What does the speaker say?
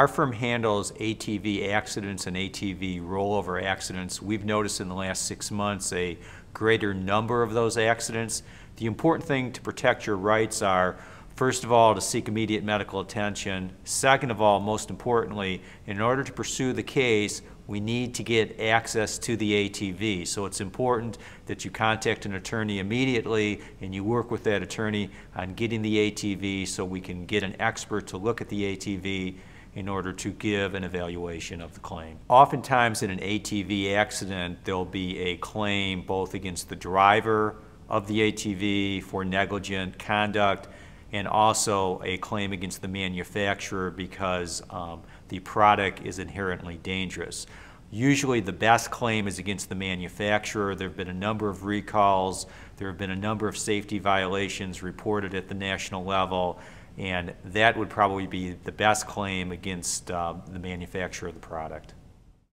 Our firm handles ATV accidents and ATV rollover accidents. We've noticed in the last six months a greater number of those accidents. The important thing to protect your rights are, first of all, to seek immediate medical attention. Second of all, most importantly, in order to pursue the case, we need to get access to the ATV. So it's important that you contact an attorney immediately and you work with that attorney on getting the ATV so we can get an expert to look at the ATV in order to give an evaluation of the claim. Oftentimes in an ATV accident, there'll be a claim both against the driver of the ATV for negligent conduct and also a claim against the manufacturer because um, the product is inherently dangerous. Usually the best claim is against the manufacturer. There have been a number of recalls. There have been a number of safety violations reported at the national level. And that would probably be the best claim against uh, the manufacturer of the product.